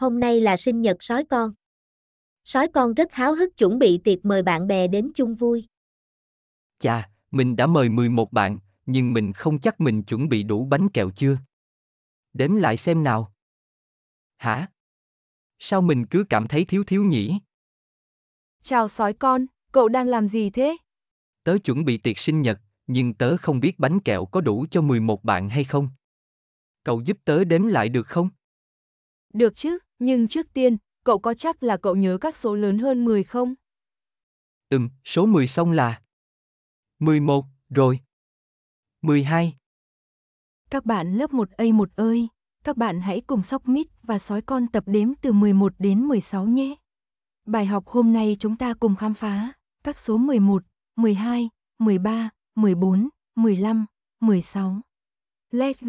hôm nay là sinh nhật sói con. Sói con rất háo hức chuẩn bị tiệc mời bạn bè đến chung vui. Chà, mình đã mời 11 bạn, nhưng mình không chắc mình chuẩn bị đủ bánh kẹo chưa. Đếm lại xem nào. Hả? Sao mình cứ cảm thấy thiếu thiếu nhỉ? Chào sói con, cậu đang làm gì thế? Tớ chuẩn bị tiệc sinh nhật, nhưng tớ không biết bánh kẹo có đủ cho 11 bạn hay không. Cậu giúp tớ đếm lại được không? Được chứ, nhưng trước tiên, cậu có chắc là cậu nhớ các số lớn hơn 10 không? Ừm, số 10 xong là 11, rồi. 12. Các bạn lớp 1A1 ơi, các bạn hãy cùng sóc mít và sói con tập đếm từ 11 đến 16 nhé. Bài học hôm nay chúng ta cùng khám phá các số 11, 12, 13, 14, 15, 16. Let's go.